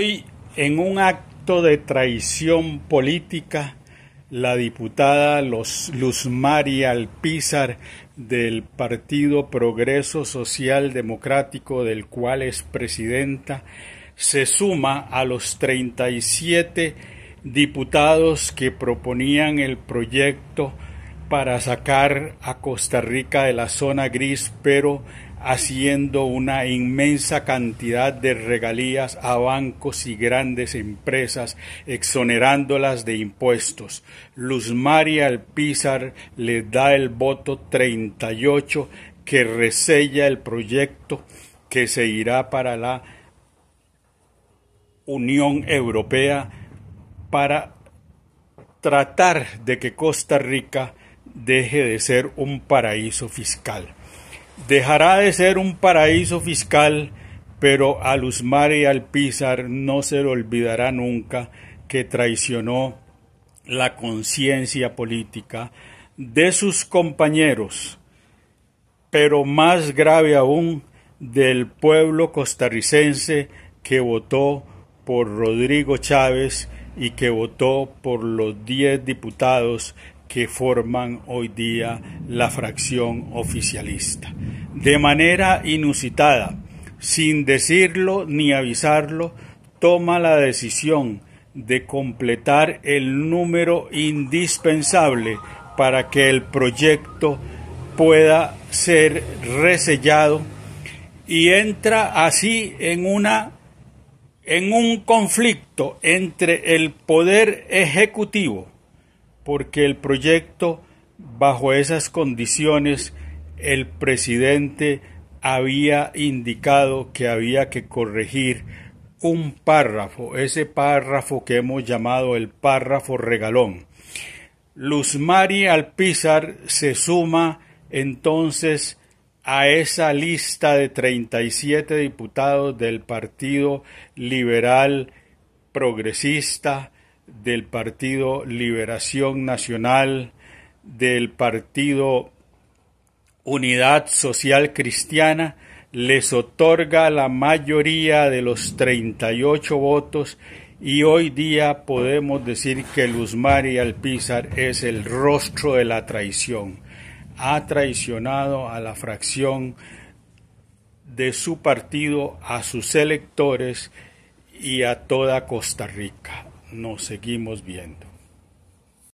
Hoy, en un acto de traición política, la diputada Luz María Alpizar del Partido Progreso Social Democrático, del cual es presidenta, se suma a los 37 diputados que proponían el proyecto para sacar a Costa Rica de la zona gris, pero haciendo una inmensa cantidad de regalías a bancos y grandes empresas, exonerándolas de impuestos. Luz María Alpizar le da el voto 38 que resella el proyecto que se irá para la Unión Europea para tratar de que Costa Rica deje de ser un paraíso fiscal. Dejará de ser un paraíso fiscal, pero a Usmar y al Pizar no se le olvidará nunca que traicionó la conciencia política de sus compañeros, pero más grave aún del pueblo costarricense que votó por Rodrigo Chávez y que votó por los diez diputados que forman hoy día la fracción oficialista. De manera inusitada, sin decirlo ni avisarlo, toma la decisión de completar el número indispensable para que el proyecto pueda ser resellado y entra así en una en un conflicto entre el poder ejecutivo porque el proyecto bajo esas condiciones el presidente había indicado que había que corregir un párrafo, ese párrafo que hemos llamado el párrafo regalón. Luzmari Alpizar se suma entonces a esa lista de 37 diputados del Partido Liberal Progresista del Partido Liberación Nacional, del Partido Unidad Social Cristiana, les otorga la mayoría de los 38 votos y hoy día podemos decir que Luz y Alpizar es el rostro de la traición. Ha traicionado a la fracción de su partido, a sus electores y a toda Costa Rica nos seguimos viendo.